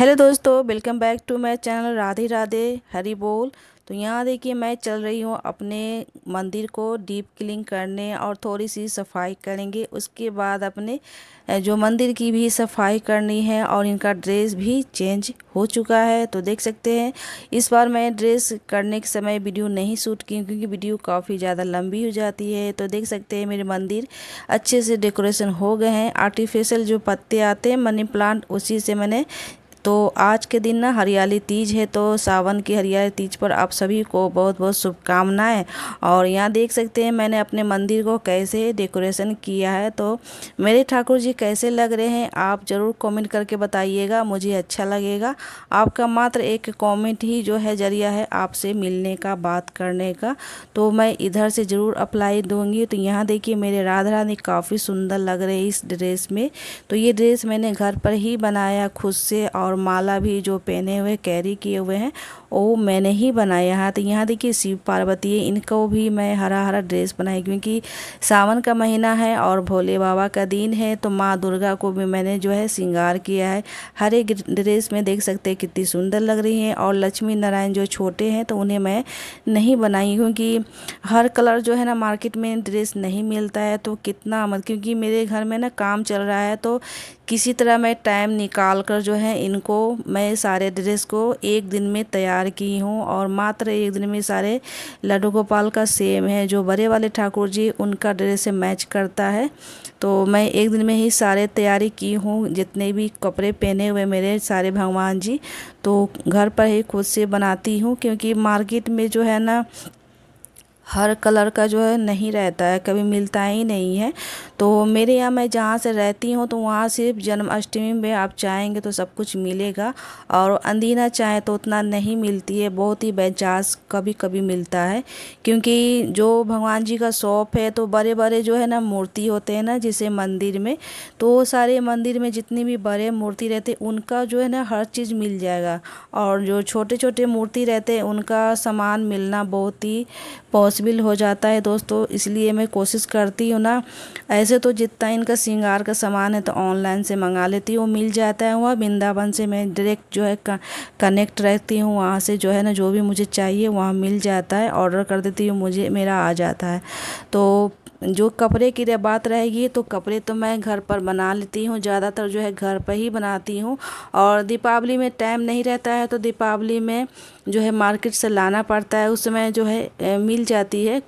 hello दोस्तों welcome back to my channel Radhe Radhe Hari बोल तो यहाँ देखिए मैं चल रही हूँ अपने मंदिर को डीप क्लिंग करने और थोड़ी सी सफाई करेंगे उसके बाद अपने जो मंदिर की भी सफाई करनी है और इनका ड्रेस भी चेंज हो चुका है तो देख सकते हैं इस बार मैं ड्रेस करने के समय वीडियो नहीं शूट की क्योंकि वीडियो काफ़ी ज़्यादा लंबी हो जाती है तो देख सकते हैं मेरे मंदिर अच्छे से डेकोरेशन हो गए हैं आर्टिफिशियल जो पत्ते आते हैं मनी प्लांट उसी से मैंने तो आज के दिन ना हरियाली तीज है तो सावन की हरियाली तीज पर आप सभी को बहुत बहुत शुभकामनाएं और यहाँ देख सकते हैं मैंने अपने मंदिर को कैसे डेकोरेशन किया है तो मेरे ठाकुर जी कैसे लग रहे हैं आप ज़रूर कमेंट करके बताइएगा मुझे अच्छा लगेगा आपका मात्र एक कमेंट ही जो है ज़रिया है आपसे मिलने का बात करने का तो मैं इधर से ज़रूर अप्लाई दूँगी तो यहाँ देखिए मेरे राधा रानी काफ़ी सुंदर लग रहे इस ड्रेस में तो ये ड्रेस मैंने घर पर ही बनाया खुद से और और माला भी जो पहने हुए कैरी किए हुए हैं ओ मैंने ही बनाया है तो यहाँ देखिए शिव पार्वती है इनको भी मैं हरा हरा ड्रेस बनाई क्योंकि सावन का महीना है और भोले बाबा का दिन है तो माँ दुर्गा को भी मैंने जो है श्रृंगार किया है हर एक ड्रेस में देख सकते हैं कितनी सुंदर लग रही हैं और लक्ष्मी नारायण जो छोटे हैं तो उन्हें मैं नहीं बनाई क्योंकि हर कलर जो है ना मार्केट में ड्रेस नहीं मिलता है तो कितना मत क्योंकि मेरे घर में ना काम चल रहा है तो किसी तरह मैं टाइम निकाल कर जो है इनको मैं सारे ड्रेस को एक दिन में तैयार तैयार की हूँ और मात्र एक दिन में सारे लड्डू गोपाल का सेम है जो बड़े वाले ठाकुर जी उनका ड्रेस से मैच करता है तो मैं एक दिन में ही सारे तैयारी की हूँ जितने भी कपड़े पहने हुए मेरे सारे भगवान जी तो घर पर ही खुद से बनाती हूँ क्योंकि मार्केट में जो है ना हर कलर का जो है नहीं रहता है कभी मिलता ही नहीं है तो मेरे यहाँ मैं जहाँ से रहती हूँ तो वहाँ सिर्फ जन्माष्टमी में आप चाहेंगे तो सब कुछ मिलेगा और अंदीना चाहे तो उतना नहीं मिलती है बहुत ही बेचास कभी कभी मिलता है क्योंकि जो भगवान जी का शॉप है तो बड़े बड़े जो है ना मूर्ति होते हैं ना जैसे मंदिर में तो सारे मंदिर में जितनी भी बड़े मूर्ति रहते उनका जो है ना हर चीज़ मिल जाएगा और जो छोटे छोटे मूर्ति रहते हैं उनका सामान मिलना बहुत ही पॉसिबल हो जाता है दोस्तों इसलिए मैं कोशिश करती हूँ ना ऐसे वैसे तो जितना इनका श्रृंगार का सामान है तो ऑनलाइन से मंगा लेती हूँ मिल जाता है वह वृंदावन से मैं डायरेक्ट जो है कनेक्ट रहती हूँ वहाँ से जो है ना जो भी मुझे चाहिए वहाँ मिल जाता है ऑर्डर कर देती हूँ मुझे मेरा आ जाता है तो जो कपड़े की बात रहेगी तो कपड़े तो मैं घर पर बना लेती हूँ ज़्यादातर जो है घर पर ही बनाती हूँ और दीपावली में टाइम नहीं रहता है तो दीपावली में जो है मार्केट से लाना पड़ता है उस समय जो है मिल जाती है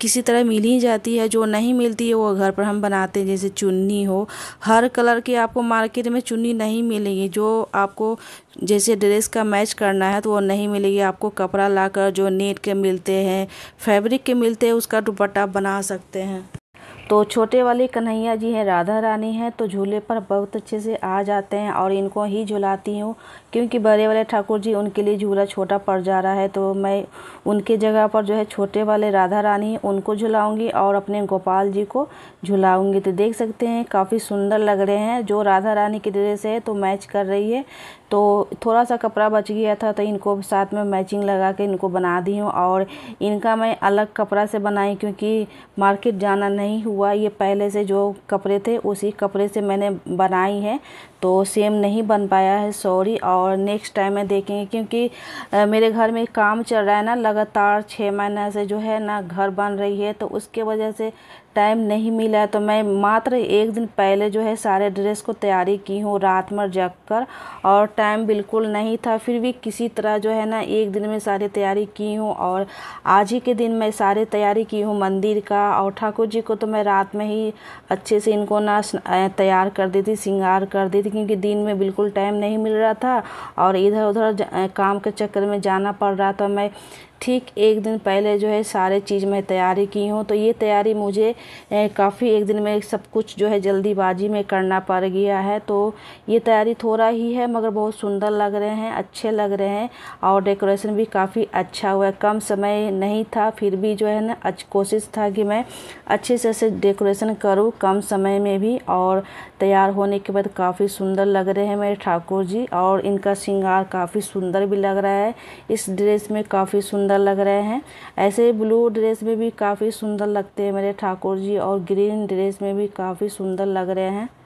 किसी तरह मिल ही जाती है जो नहीं मिलती है वो घर पर हम बनाते हैं जैसे चुन्नी हो हर कलर की आपको मार्केट में चुन्नी नहीं मिलेगी जो आपको जैसे ड्रेस का मैच करना है तो वो नहीं मिलेगी आपको कपड़ा लाकर जो नेट के मिलते हैं फैब्रिक के मिलते हैं उसका दुपट्टा बना सकते हैं तो छोटे वाले कन्हैया जी हैं राधा रानी हैं तो झूले पर बहुत अच्छे से आ जाते हैं और इनको ही झुलाती हूँ क्योंकि बड़े वाले ठाकुर जी उनके लिए झूला छोटा पड़ जा रहा है तो मैं उनके जगह पर जो है छोटे वाले राधा रानी उनको झुलाऊँगी और अपने गोपाल जी को झुलाऊँगी तो देख सकते हैं काफ़ी सुंदर लग रहे हैं जो राधा रानी की ड्रेस है तो मैच कर रही है तो थोड़ा सा कपड़ा बच गया था तो इनको साथ में मैचिंग लगा के इनको बना दी हूँ और इनका मैं अलग कपड़ा से बनाई क्योंकि मार्केट जाना नहीं हुआ ये पहले से जो कपड़े थे उसी कपड़े से मैंने बनाई है तो सेम नहीं बन पाया है सॉरी और नेक्स्ट टाइम मैं देखेंगे क्योंकि मेरे घर में काम चल रहा है ना लगातार छः महीने से जो है ना घर बन रही है तो उसके वजह से टाइम नहीं मिला है तो मैं मात्र एक दिन पहले जो है सारे ड्रेस को तैयारी की हूँ रात में जग कर और टाइम बिल्कुल नहीं था फिर भी किसी तरह जो है ना एक दिन में सारी तैयारी की हूँ और आज ही के दिन मैं सारे तैयारी की हूँ मंदिर का और ठाकुर जी को तो मैं रात में ही अच्छे से इनको ना तैयार कर दी थी श्रृंगार कर दी थी क्योंकि दिन में बिल्कुल टाइम नहीं मिल रहा था और इधर उधर काम के चक्कर में जाना पड़ रहा था मैं ठीक एक दिन पहले जो है सारे चीज़ मैं तैयारी की हूँ तो ये तैयारी मुझे काफ़ी एक दिन में सब कुछ जो है जल्दीबाजी में करना पड़ गया है तो ये तैयारी थोड़ा ही है मगर बहुत सुंदर लग रहे हैं अच्छे लग रहे हैं और डेकोरेशन भी काफ़ी अच्छा हुआ है कम समय नहीं था फिर भी जो है ना अच्छी कोशिश था कि मैं अच्छे से ऐसे डेकोरेशन करूँ कम समय में भी और तैयार होने के बाद काफ़ी सुंदर लग रहे हैं मेरे ठाकुर जी और इनका श्रृंगार काफ़ी सुंदर भी लग रहा है इस ड्रेस में काफ़ी सुंदर सुंदर लग रहे हैं ऐसे ही ब्लू ड्रेस में भी काफ़ी सुंदर लगते हैं मेरे ठाकुर जी और ग्रीन ड्रेस में भी काफ़ी सुंदर लग रहे हैं